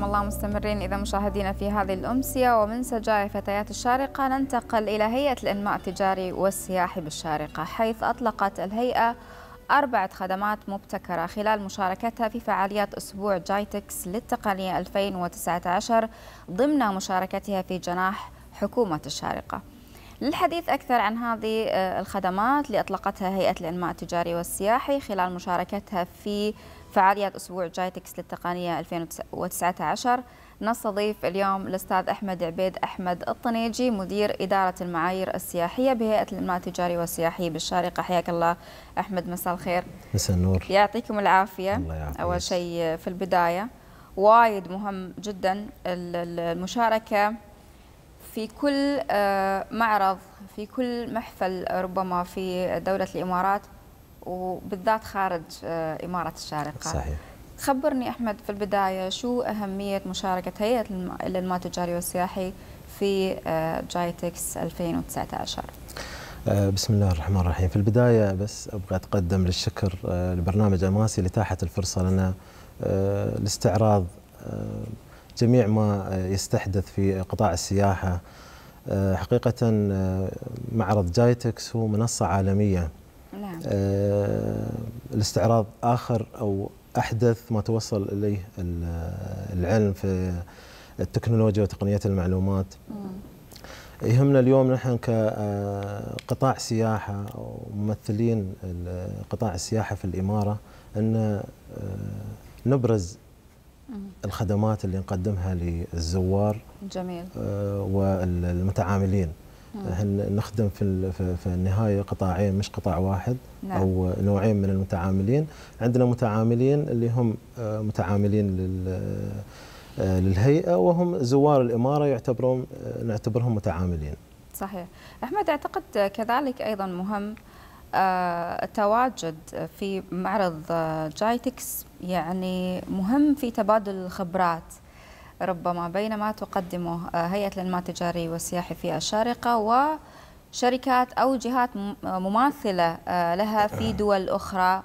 حياكم الله مستمرين إذا مشاهدينا في هذه الأمسية ومن سجايا فتيات الشارقة ننتقل إلى هيئة الإنماء التجاري والسياحي بالشارقة حيث أطلقت الهيئة أربعة خدمات مبتكرة خلال مشاركتها في فعاليات أسبوع جايتكس للتقنية 2019 ضمن مشاركتها في جناح حكومة الشارقة للحديث أكثر عن هذه آه، الخدمات اللي أطلقتها هيئة الإنماء التجاري والسياحي خلال مشاركتها في فعاليات أسبوع جايتكس للتقنية 2019 نستضيف اليوم الأستاذ أحمد عبيد أحمد الطنيجي مدير إدارة المعايير السياحية بهيئة الإنماء التجاري والسياحي بالشارقة حياك الله أحمد مساء الخير مساء النور يعطيكم العافية الله يعافيك. أول شيء في البداية وايد مهم جدا المشاركة في كل آه، معرض في كل محفل ربما في دولة الإمارات وبالذات خارج آه، إمارة الشارقة صحيح خبرني أحمد في البداية شو أهمية مشاركة هيئة الإنماء التجاري والسياحي في آه، جايتكس 2019 بسم الله الرحمن الرحيم في البداية بس أبغى أتقدم للشكر لبرنامج أماسي اللي الفرصة لنا لاستعراض جميع ما يستحدث في قطاع السياحة آه، حقيقة آه، معرض جايتكس هو منصة عالمية نعم. الاستعراض آه، آخر أو أحدث ما توصل إليه العلم في التكنولوجيا وتقنية المعلومات يهمنا اليوم نحن كقطاع سياحة وممثلين قطاع السياحة في الإمارة أن نبرز الخدمات اللي نقدمها للزوار جميل آه، والمتعاملين احنا نخدم في في النهايه قطاعين مش قطاع واحد نعم. او نوعين من المتعاملين عندنا متعاملين اللي هم آه، متعاملين لل آه، للهيئه وهم زوار الاماره يعتبرون نعتبرهم متعاملين صحيح احمد اعتقد كذلك ايضا مهم آه، التواجد في معرض آه، جايتكس يعني مهم في تبادل الخبرات ربما بين ما تقدمه آه، هيئة الإنماء التجاري والسياحي في الشارقة وشركات أو جهات مماثلة لها في دول أخرى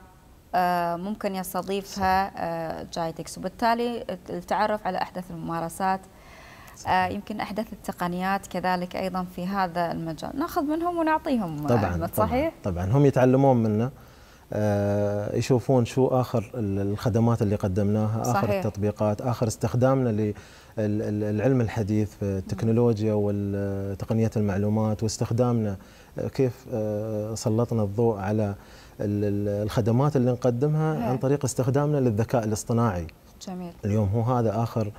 ممكن يستضيفها جايتكس وبالتالي التعرف على أحدث الممارسات آه، يمكن أحدث التقنيات كذلك أيضا في هذا المجال ناخذ منهم ونعطيهم طبعا صحيح؟ طبعا, طبعا هم يتعلمون منا آه، يشوفون شو اخر الخدمات اللي قدمناها اخر صحيح. التطبيقات اخر استخدامنا للعلم الحديث في التكنولوجيا وتقنيه المعلومات واستخدامنا آه، كيف سلطنا الضوء على الخدمات اللي نقدمها نعم. عن طريق استخدامنا للذكاء الاصطناعي جميل. اليوم هو هذا آخر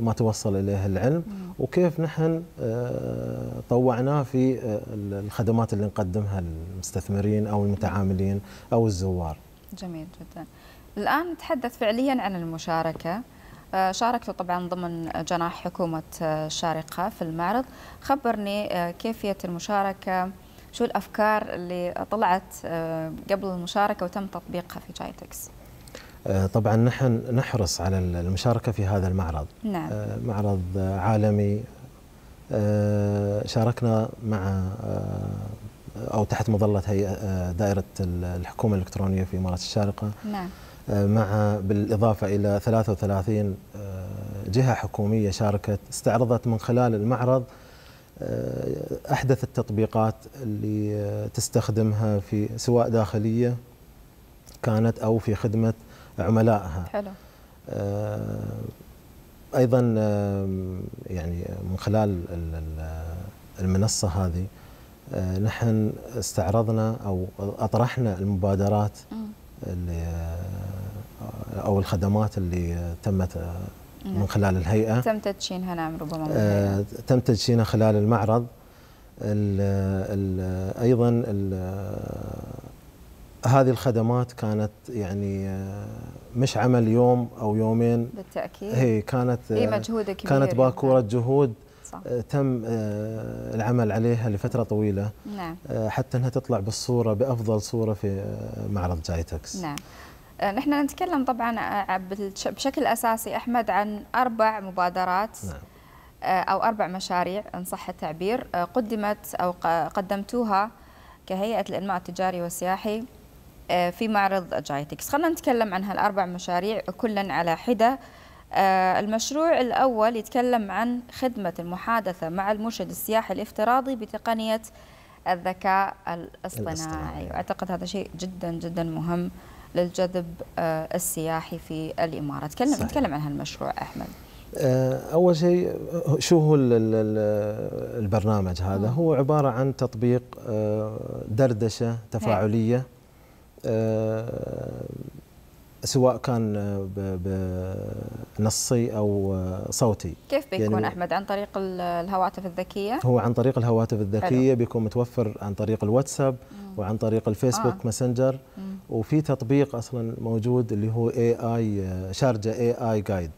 ما توصل إليه العلم مم. وكيف نحن آه، طوعناه في آه، الخدمات اللي نقدمها للمستثمرين أو المتعاملين أو الزوار جميل جدا الآن نتحدث فعليا عن المشاركة آه، شاركت طبعا ضمن جناح حكومة الشارقة في المعرض خبرني كيفية المشاركة شو الأفكار اللي طلعت قبل المشاركة وتم تطبيقها في جايتكس آه، طبعا نحن نحرص على المشاركه في هذا المعرض نعم. آه، معرض عالمي آه، شاركنا مع او تحت مظله هيئه دائره الحكومه الالكترونيه في اماره الشارقه نعم. مع بالاضافه الى 33 جهه حكوميه شاركت استعرضت من خلال المعرض احدث التطبيقات اللي تستخدمها في سواء داخليه كانت او في خدمه عملائها حلو آه، ايضا آه، يعني من خلال المنصه هذه آه، نحن استعرضنا او اطرحنا المبادرات اللي او الخدمات اللي تمت نعم. من خلال الهيئه تم تدشينها نعم ربما تم تدشينها خلال المعرض الـ الـ ايضا هذه الخدمات كانت يعني آه، مش عمل يوم او يومين بالتاكيد هي كانت هي آه، مجهود كبير كانت باكوره جهود صح. آه، تم العمل عليها لفتره طويله نعم. حتى انها تطلع بالصوره بافضل صوره في معرض جايتكس نعم نحن نتكلم طبعا بشكل اساسي احمد عن اربع مبادرات نعم. او اربع مشاريع ان صح التعبير قدمت او قدمتوها كهيئه الانماء التجاري والسياحي آه، في معرض جايتكس خلينا نتكلم عن هالأربع مشاريع كلا على حدة آه، المشروع الأول يتكلم عن خدمة المحادثة مع المرشد السياحي الافتراضي بتقنية الذكاء الاصطناعي, الاصطناعي. وأعتقد هذا شيء جدا جدا مهم للجذب آه، السياحي في الإمارة تكلم صحيح. نتكلم عن هالمشروع أحمد أول شيء شو هو البرنامج هذا؟ هو عبارة عن تطبيق دردشة تفاعلية هي. آه، سواء كان آه، نصي او آه، صوتي كيف يعني بيكون يعني احمد عن طريق الهواتف الذكيه هو عن طريق الهواتف الذكيه بيكون متوفر عن طريق الواتساب وعن طريق الفيسبوك آه. ماسنجر وفي تطبيق اصلا موجود اللي هو اي اي شارجه اي اي جايد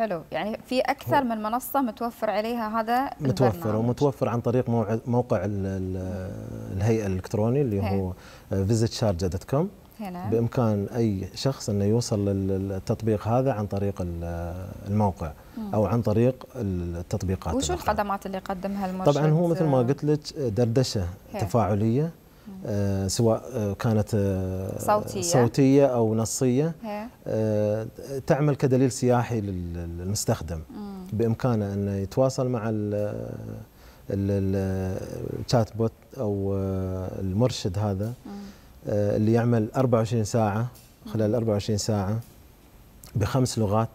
حلو يعني في اكثر من منصه متوفر عليها هذا متوفر البرنامج. ومتوفر عن طريق موقع الهيئه الالكتروني اللي هو visitcharge.com نعم. بامكان اي شخص انه يوصل للتطبيق هذا عن طريق الموقع او عن طريق التطبيقات وشو الخدمات اللي يقدمها المرشد طبعا هو مثل ما قلت لك دردشه هي. تفاعليه آه، سواء آه، كانت آه، صوتية, صوتية أو نصية تعمل كدليل سياحي للمستخدم بإمكانه أنه يتواصل مع الشات بوت أو المرشد هذا اللي يعمل 24 ساعة خلال 24 ساعة بخمس لغات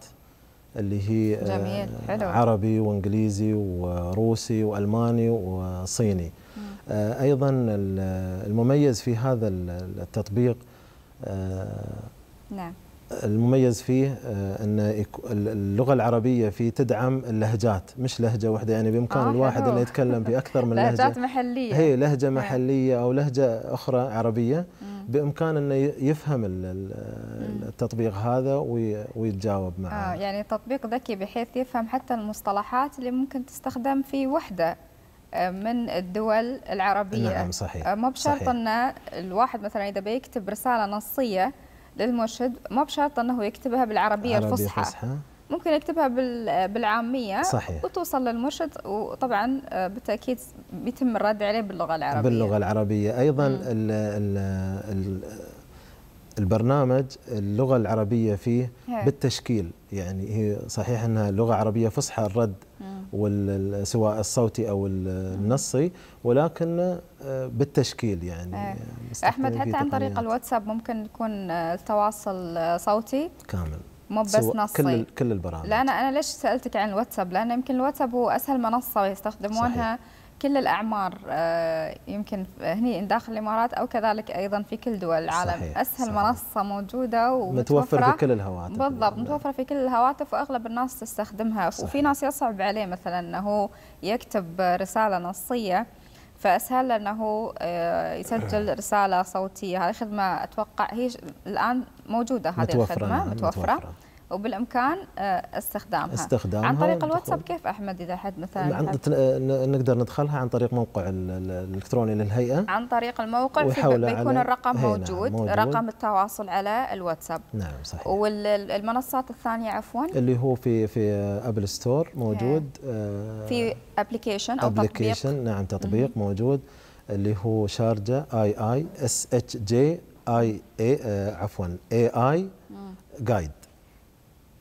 اللي هي جميل. حلو. عربي وانجليزي وروسي والماني وصيني آه، ايضا المميز في هذا التطبيق نعم آه، المميز فيه آه، ان اللغه العربيه فيه تدعم اللهجات مش لهجه واحده يعني بامكان آه الواحد انه يتكلم باكثر من لهجه لهجات محليه هي لهجه نعم. محليه او لهجه اخرى عربيه بامكان انه يفهم التطبيق هذا ويتجاوب معه آه يعني تطبيق ذكي بحيث يفهم حتى المصطلحات اللي ممكن تستخدم في وحده من الدول العربية نعم صحيح آه، ما بشرط أن الواحد مثلا إذا بيكتب رسالة نصية للمرشد ما بشرط أنه يكتبها بالعربية الفصحى ممكن يكتبها بالعامية صحيح. وتوصل للمرشد وطبعا آه، بالتأكيد بيتم الرد عليه باللغة العربية باللغة العربية أيضا الـ الـ الـ البرنامج اللغة العربية فيه هي. بالتشكيل يعني هي صحيح أنها لغة عربية فصحى الرد سواء الصوتي أو النصي ولكن آه، بالتشكيل يعني أحمد حتى عن طريق الواتساب ممكن يكون آه، التواصل صوتي كامل مو بس نصي كل كل البرامج لا انا انا ليش سالتك عن الواتساب لان يمكن الواتساب هو اسهل منصه يستخدمونها صحيح. كل الاعمار آه، يمكن هني داخل الامارات او كذلك ايضا في كل دول العالم صحيح اسهل صحيح منصه موجوده متوفره في كل الهواتف بالضبط نعم. متوفره في كل الهواتف واغلب الناس تستخدمها صحيح. وفي ناس يصعب عليه مثلا انه يكتب رساله نصيه فاسهل انه آه، يسجل رساله صوتيه هذه خدمه اتوقع هي الان موجوده هذه متوفرة الخدمه متوفره, نعم، متوفرة. وبالامكان آه، استخدامها استخدامها عن طريق الواتساب كيف احمد اذا حد مثلا عن نقدر ندخلها عن طريق موقع الالكتروني للهيئه عن طريق الموقع بيكون الرقم نعم، موجود, موجود رقم التواصل على الواتساب نعم صحيح والمنصات الثانيه عفوا اللي هو في في ابل ستور موجود آه، في ابلكيشن او تطبيق نعم تطبيق موجود اللي هو شارجه اي اي اس اتش جي اي إيه، آه، إيه اي عفوا اي اي جايد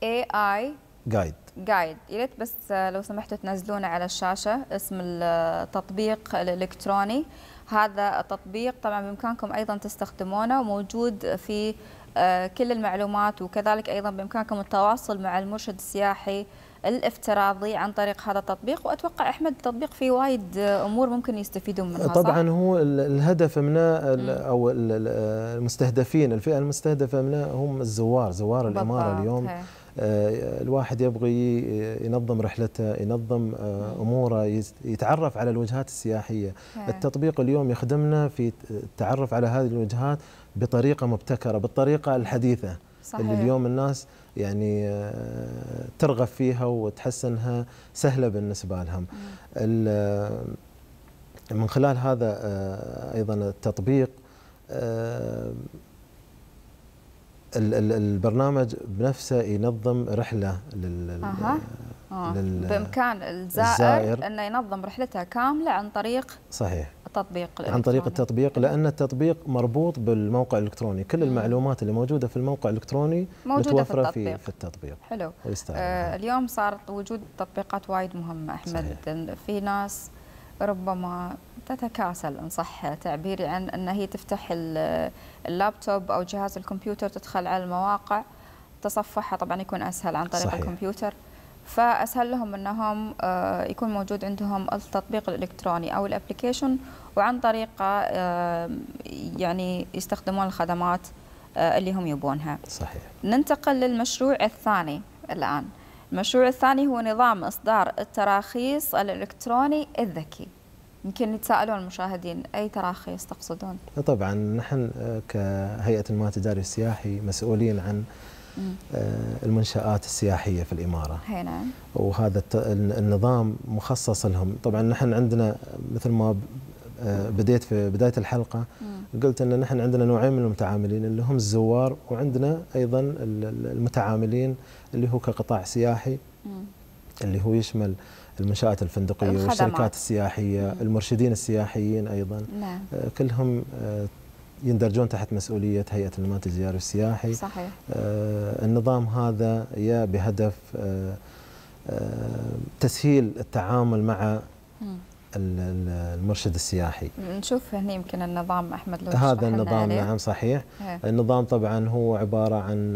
اي اي جايد جايد يا ريت بس آه، لو سمحتوا تنزلونه على الشاشه اسم التطبيق الالكتروني هذا التطبيق طبعا بامكانكم ايضا تستخدمونه وموجود في آه، كل المعلومات وكذلك ايضا بامكانكم التواصل مع المرشد السياحي الافتراضي عن طريق هذا التطبيق واتوقع احمد التطبيق فيه وايد آه، امور ممكن يستفيدون منها طبعا هو الهدف منه او المستهدفين الفئه المستهدفه منه هم الزوار زوار الاماره اليوم هي. آه، الواحد يبغي ينظم رحلته ينظم آه، اموره يتعرف على الوجهات السياحيه نعم. التطبيق اليوم يخدمنا في التعرف على هذه الوجهات بطريقه مبتكره بالطريقه الحديثه صحيح. اللي اليوم الناس يعني آه، ترغب فيها وتحس انها سهله بالنسبه لهم من خلال هذا ايضا التطبيق البرنامج بنفسه ينظم رحله لل أه. آه. بامكان الزائر, الزائر انه ينظم رحلتها كامله عن طريق صحيح التطبيق عن طريق التطبيق لان التطبيق مربوط بالموقع الالكتروني كل المعلومات اللي موجوده في الموقع الالكتروني موجودة متوفره في التطبيق, في, في التطبيق. حلو آه اليوم صار وجود تطبيقات وايد مهمه احمد صحيح. في ناس ربما تتكاسل ان صح تعبيري عن ان هي تفتح اللابتوب او جهاز الكمبيوتر تدخل على المواقع تصفحها طبعا يكون اسهل عن طريق صحيح. الكمبيوتر فاسهل لهم انهم آه، يكون موجود عندهم التطبيق الالكتروني او الابلكيشن وعن طريقه آه، يعني يستخدمون الخدمات آه، اللي هم يبونها. صحيح. ننتقل للمشروع الثاني الان. المشروع الثاني هو نظام اصدار التراخيص الالكتروني الذكي. يمكن يتساءلون المشاهدين أي تراخيص تقصدون؟ طبعا نحن آه، كهيئة المال التجاري السياحي مسؤولين عن آه، المنشآت السياحية في الإمارة نعم وهذا النظام مخصص لهم طبعا نحن عندنا مثل ما آه، بديت في بداية الحلقة قلت أن نحن عندنا نوعين من المتعاملين اللي هم الزوار وعندنا أيضا المتعاملين اللي هو كقطاع سياحي اللي هو يشمل المنشآت الفندقية الخدمات. والشركات السياحية مم. المرشدين السياحيين أيضا نعم. آه، كلهم آه، يندرجون تحت مسؤولية هيئة النماذج الزياري السياحي صحيح. آه، النظام هذا يا بهدف تسهيل التعامل مع المرشد السياحي نشوف هنا يمكن النظام احمد لو هذا النظام نعم صحيح هي. إيه. النظام طبعا هو عباره عن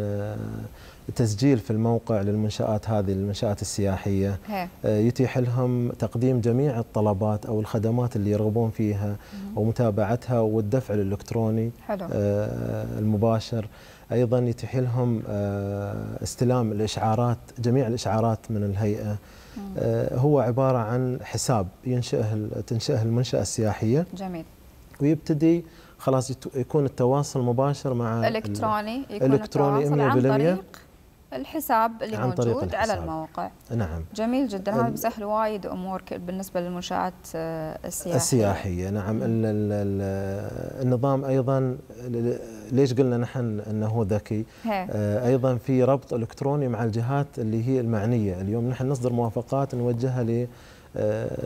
تسجيل في الموقع للمنشآت هذه المنشآت السياحية آه، يتيح لهم تقديم جميع الطلبات أو الخدمات اللي يرغبون فيها ومتابعتها والدفع الإلكتروني حلو. آه، المباشر أيضا يتيح لهم آه، استلام الإشعارات جميع الإشعارات من الهيئة هو عبارة عن حساب ينشئه تنشئه المنشأة السياحية جميل ويبتدي خلاص يكون التواصل مباشر مع الالكتروني يكون الالكتروني عن طريق الحساب اللي عن طريق موجود الحساب. على الموقع نعم جميل جدا هذا بيسهل وايد امور بالنسبه للمنشات آه، السياحيه السياحيه نعم ال ال ال النظام ايضا ليش قلنا نحن انه ذكي هي. آه، ايضا في ربط الكتروني مع الجهات اللي هي المعنيه اليوم نحن نصدر موافقات نوجهها ل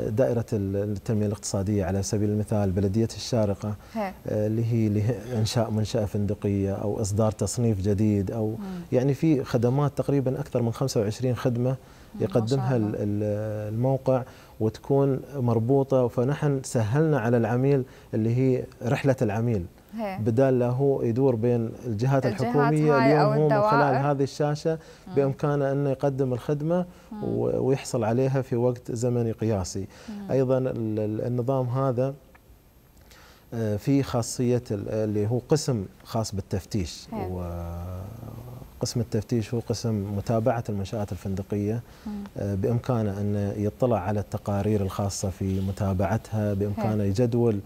دائرة التنمية الاقتصادية على سبيل المثال بلدية الشارقة آه، اللي هي لإنشاء منشأة فندقية أو إصدار تصنيف جديد أو يعني في خدمات تقريبا أكثر من 25 خدمة يقدمها الموقع وتكون مربوطة فنحن سهلنا على العميل اللي هي رحلة العميل بدال له هو يدور بين الجهات, الجهات الحكوميه اليوم هو من خلال هذه الشاشه بامكانه انه يقدم الخدمه ويحصل عليها في وقت زمني قياسي ايضا النظام هذا آه، في خاصيه اللي هو قسم خاص بالتفتيش قسم التفتيش هو قسم متابعة المنشآت الفندقية آه، بإمكانه أن يطلع على التقارير الخاصة في متابعتها بإمكانه يجدول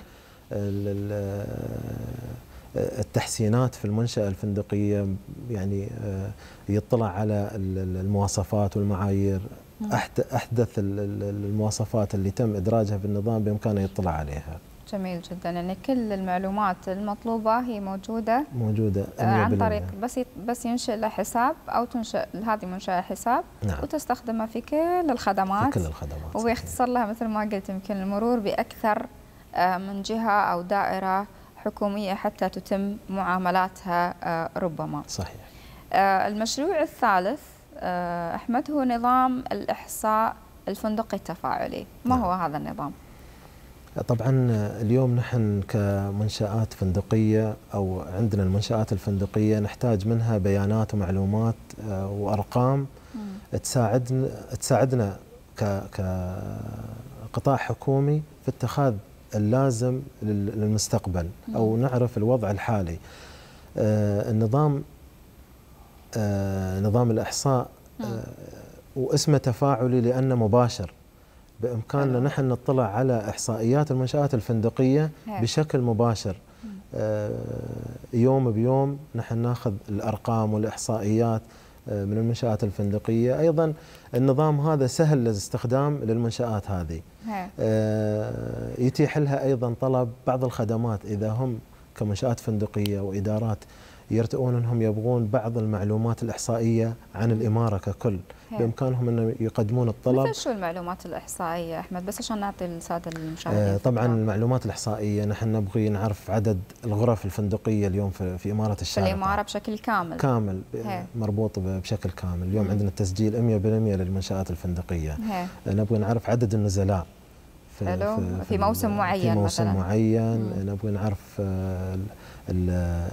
التحسينات في المنشأة الفندقية يعني آه، يطلع على المواصفات والمعايير أحدث المواصفات اللي تم إدراجها في النظام بإمكانه يطلع عليها جميل جدا يعني كل المعلومات المطلوبة هي موجودة موجودة آه، عن طريق بس بس ينشئ له حساب أو تنشئ هذه منشأة حساب نعم. وتستخدمه في كل الخدمات في كل الخدمات ويختصر لها مثل ما قلت يمكن المرور بأكثر آه، من جهة أو دائرة حكومية حتى تتم معاملاتها آه، ربما صحيح آه، المشروع الثالث أحمد هو نظام الإحصاء الفندقي التفاعلي ما نعم. هو هذا النظام؟ طبعا اليوم نحن كمنشآت فندقية أو عندنا المنشآت الفندقية نحتاج منها بيانات ومعلومات وأرقام تساعدنا تساعدنا كقطاع حكومي في اتخاذ اللازم للمستقبل او نعرف الوضع الحالي. آه، النظام آه، نظام الاحصاء آه، واسمه تفاعلي لانه مباشر بامكاننا نحن نطلع على احصائيات المنشات الفندقيه بشكل مباشر يوم بيوم نحن ناخذ الارقام والاحصائيات من المنشآت الفندقية أيضا النظام هذا سهل للاستخدام للمنشآت هذه آه، يتيح لها أيضا طلب بعض الخدمات إذا هم كمنشآت فندقية وإدارات يرتؤون انهم يبغون بعض المعلومات الاحصائيه عن الاماره ككل بامكانهم انهم يقدمون الطلب مثل شو المعلومات الاحصائيه احمد بس عشان نعطي الساده المشاهدين آه، طبعا طبعا المعلومات الاحصائيه نحن نبغي نعرف عدد الغرف الفندقيه اليوم في, في اماره الشارقه الاماره بشكل كامل كامل هي. آه، مربوط بشكل كامل اليوم م. عندنا التسجيل 100% للمنشات الفندقيه هي. آه، نبغي نعرف عدد النزلاء في, حلو. في, موسم معين في موسم مثلا. معين مم. نبغى نعرف آه،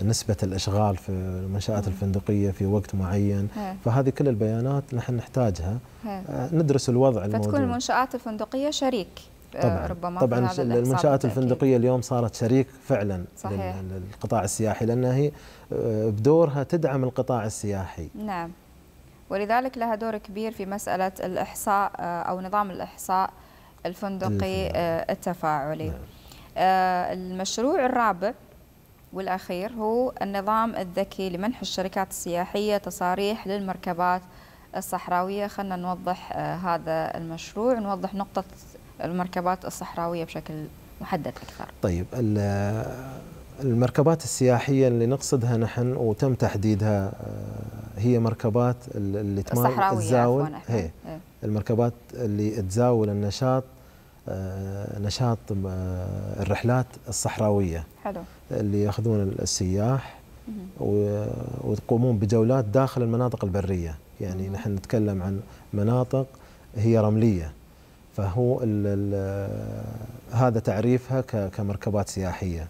نسبة الإشغال في المنشآت الفندقية في وقت معين هي. فهذه كل البيانات نحن نحتاجها هي. آه، ندرس الوضع فتكون الموجود فتكون المنشآت الفندقية شريك آه، طبعا ربما طبعا المنشآت الفندقية اليوم صارت شريك فعلا صحيح. للقطاع السياحي لأنها هي بدورها تدعم القطاع السياحي نعم ولذلك لها دور كبير في مسألة الإحصاء أو نظام الإحصاء الفندقي إيه، آه، التفاعلي نعم. آه، المشروع الرابع والأخير هو النظام الذكي لمنح الشركات السياحية تصاريح للمركبات الصحراوية خلنا نوضح آه، هذا المشروع نوضح نقطة المركبات الصحراوية بشكل محدد أكثر طيب المركبات السياحية اللي نقصدها نحن وتم تحديدها هي مركبات اللي تمارس الزاول هي إيه. إيه. المركبات اللي تزاول النشاط آه، نشاط آه، الرحلات الصحراويه حلو اللي ياخذون السياح ويقومون بجولات داخل المناطق البريه يعني نحن نتكلم عن مناطق هي رمليه فهو آه، هذا تعريفها كمركبات سياحيه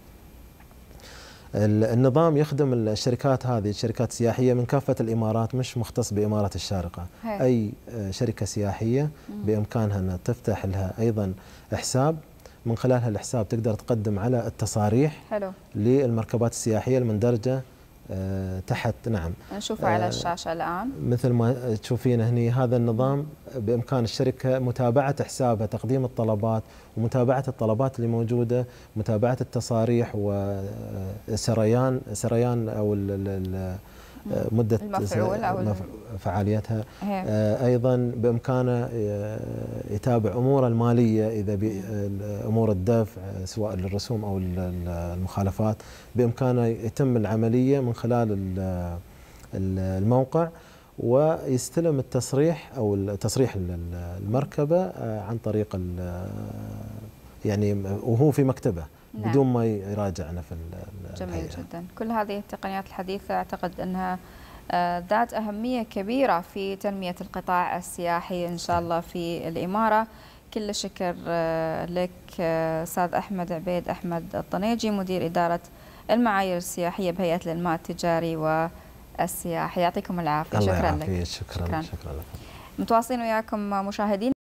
النظام يخدم الشركات هذه الشركات السياحيه من كافه الامارات مش مختص باماره الشارقه هي. اي آه، شركه سياحيه بامكانها ان تفتح لها ايضا حساب من خلال هالحساب تقدر تقدم على التصاريح حلو. للمركبات السياحيه المندرجه آه، تحت نعم نشوفه على آه، الشاشه الان مثل ما تشوفين هني هذا النظام بامكان الشركه متابعه حسابها تقديم الطلبات ومتابعه الطلبات اللي موجوده متابعه التصاريح وسريان آه، سريان او الـ الـ مده المفعول فعاليتها آه، ايضا بامكانه آه، يتابع اموره الماليه اذا امور الدفع آه، سواء للرسوم او المخالفات بامكانه يتم العمليه من خلال الموقع ويستلم التصريح او تصريح المركبه عن طريق يعني وهو في مكتبه نعم. بدون ما يراجعنا في جميل جدا كل هذه التقنيات الحديثة أعتقد أنها آه، ذات أهمية كبيرة في تنمية القطاع السياحي إن شاء الله في الإمارة كل الشكر آه، لك آه، أستاذ أحمد عبيد أحمد الطنيجي مدير إدارة المعايير السياحية بهيئة الإنماء التجاري والسياحي يعطيكم العافية شكرا لك شكرا شكرا, شكرا لك متواصلين وياكم مشاهدين